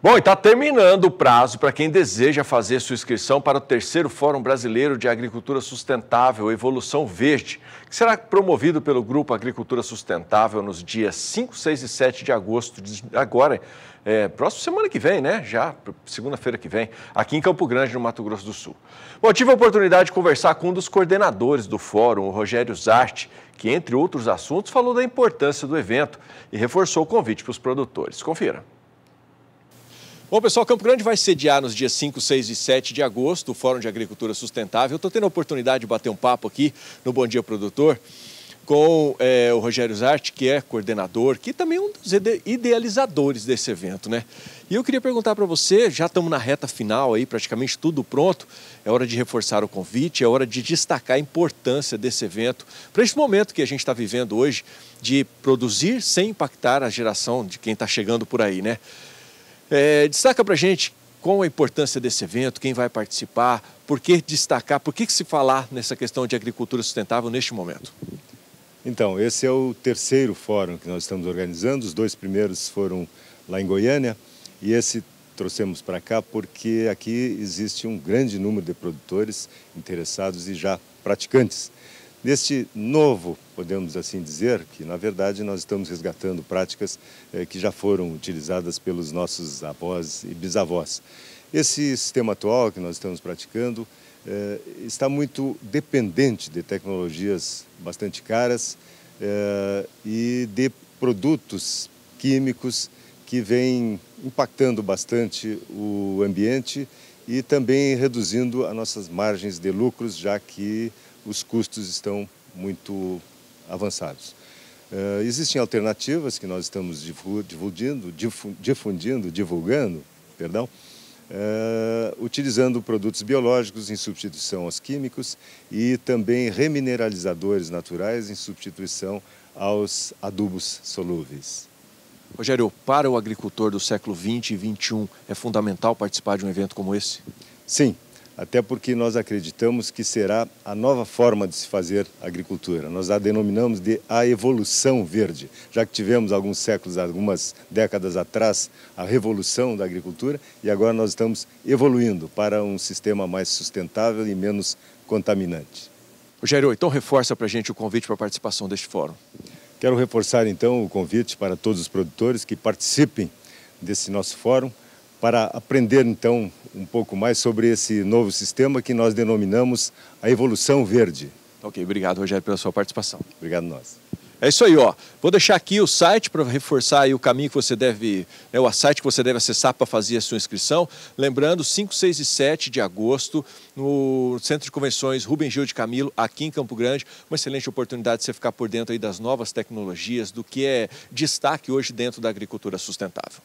Bom, e está terminando o prazo para quem deseja fazer sua inscrição para o terceiro Fórum Brasileiro de Agricultura Sustentável Evolução Verde, que será promovido pelo Grupo Agricultura Sustentável nos dias 5, 6 e 7 de agosto, de agora, é, próxima semana que vem, né? Já, segunda-feira que vem, aqui em Campo Grande, no Mato Grosso do Sul. Bom, tive a oportunidade de conversar com um dos coordenadores do Fórum, o Rogério Zarte, que, entre outros assuntos, falou da importância do evento e reforçou o convite para os produtores. Confira. Bom, pessoal, Campo Grande vai sediar nos dias 5, 6 e 7 de agosto o Fórum de Agricultura Sustentável. Estou tendo a oportunidade de bater um papo aqui no Bom Dia Produtor com é, o Rogério Zarte, que é coordenador, que também é um dos idealizadores desse evento, né? E eu queria perguntar para você, já estamos na reta final aí, praticamente tudo pronto, é hora de reforçar o convite, é hora de destacar a importância desse evento para esse momento que a gente está vivendo hoje de produzir sem impactar a geração de quem está chegando por aí, né? É, destaca para gente qual a importância desse evento, quem vai participar, por que destacar, por que, que se falar nessa questão de agricultura sustentável neste momento? Então, esse é o terceiro fórum que nós estamos organizando. Os dois primeiros foram lá em Goiânia e esse trouxemos para cá porque aqui existe um grande número de produtores interessados e já praticantes deste novo, podemos assim dizer, que na verdade nós estamos resgatando práticas eh, que já foram utilizadas pelos nossos avós e bisavós. Esse sistema atual que nós estamos praticando eh, está muito dependente de tecnologias bastante caras eh, e de produtos químicos que vêm impactando bastante o ambiente e também reduzindo as nossas margens de lucros, já que os custos estão muito avançados. Uh, existem alternativas que nós estamos difundindo, difundindo divulgando, perdão, uh, utilizando produtos biológicos em substituição aos químicos e também remineralizadores naturais em substituição aos adubos solúveis. Rogério, para o agricultor do século 20 e 21 é fundamental participar de um evento como esse? Sim, até porque nós acreditamos que será a nova forma de se fazer agricultura. Nós a denominamos de a evolução verde, já que tivemos alguns séculos, algumas décadas atrás, a revolução da agricultura e agora nós estamos evoluindo para um sistema mais sustentável e menos contaminante. Rogério, então reforça para a gente o convite para a participação deste fórum. Quero reforçar então o convite para todos os produtores que participem desse nosso fórum para aprender então um pouco mais sobre esse novo sistema que nós denominamos a evolução verde. Ok, obrigado Rogério pela sua participação. Obrigado nós. É isso aí, ó. Vou deixar aqui o site para reforçar o caminho que você deve, né, o site que você deve acessar para fazer a sua inscrição. Lembrando, 5, 6 e 7 de agosto, no Centro de Convenções Rubem Gil de Camilo, aqui em Campo Grande. Uma excelente oportunidade de você ficar por dentro aí das novas tecnologias, do que é destaque hoje dentro da agricultura sustentável.